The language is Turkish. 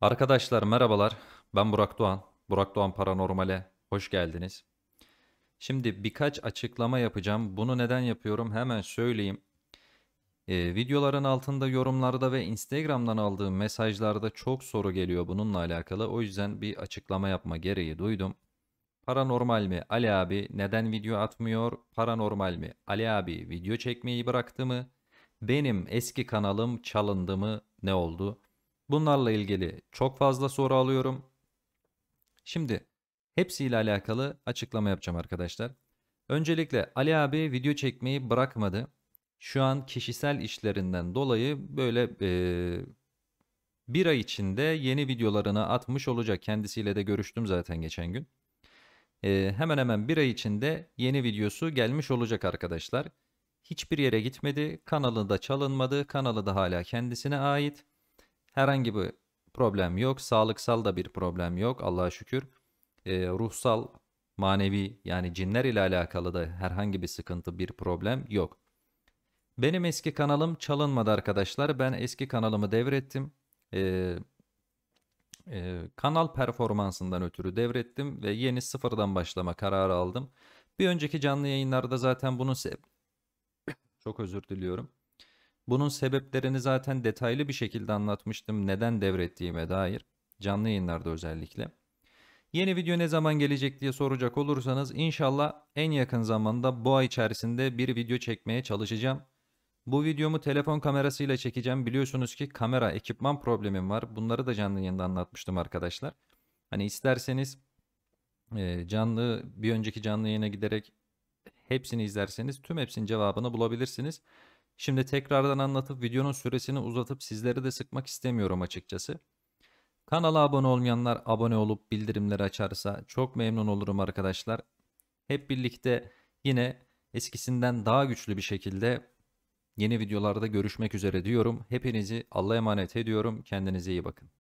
Arkadaşlar merhabalar. Ben Burak Doğan. Burak Doğan Paranormal'e hoş geldiniz. Şimdi birkaç açıklama yapacağım. Bunu neden yapıyorum hemen söyleyeyim. Ee, videoların altında yorumlarda ve Instagram'dan aldığım mesajlarda çok soru geliyor bununla alakalı. O yüzden bir açıklama yapma gereği duydum. Paranormal mi Ali abi neden video atmıyor? Paranormal mi Ali abi video çekmeyi bıraktı mı? Benim eski kanalım çalındı mı? Ne oldu? Bunlarla ilgili çok fazla soru alıyorum. Şimdi hepsiyle alakalı açıklama yapacağım arkadaşlar. Öncelikle Ali abi video çekmeyi bırakmadı. Şu an kişisel işlerinden dolayı böyle ee, bir ay içinde yeni videolarını atmış olacak. Kendisiyle de görüştüm zaten geçen gün. Ee, hemen hemen bir ay içinde yeni videosu gelmiş olacak arkadaşlar. Hiçbir yere gitmedi, kanalı da çalınmadı, kanalı da hala kendisine ait. Herhangi bir problem yok. Sağlıksal da bir problem yok Allah'a şükür. E, ruhsal, manevi yani cinler ile alakalı da herhangi bir sıkıntı, bir problem yok. Benim eski kanalım çalınmadı arkadaşlar. Ben eski kanalımı devrettim. E, e, kanal performansından ötürü devrettim ve yeni sıfırdan başlama kararı aldım. Bir önceki canlı yayınlarda zaten bunun çok özür diliyorum. Bunun sebeplerini zaten detaylı bir şekilde anlatmıştım neden devrettiğime dair. Canlı yayınlarda özellikle. Yeni video ne zaman gelecek diye soracak olursanız inşallah en yakın zamanda bu ay içerisinde bir video çekmeye çalışacağım. Bu videomu telefon kamerasıyla çekeceğim. Biliyorsunuz ki kamera, ekipman problemim var. Bunları da canlı yayında anlatmıştım arkadaşlar. Hani isterseniz e, canlı bir önceki canlı yayına giderek hepsini izlerseniz tüm hepsinin cevabını bulabilirsiniz. Şimdi tekrardan anlatıp videonun süresini uzatıp sizleri de sıkmak istemiyorum açıkçası. Kanala abone olmayanlar abone olup bildirimleri açarsa çok memnun olurum arkadaşlar. Hep birlikte yine eskisinden daha güçlü bir şekilde yeni videolarda görüşmek üzere diyorum. Hepinizi Allah'a emanet ediyorum. Kendinize iyi bakın.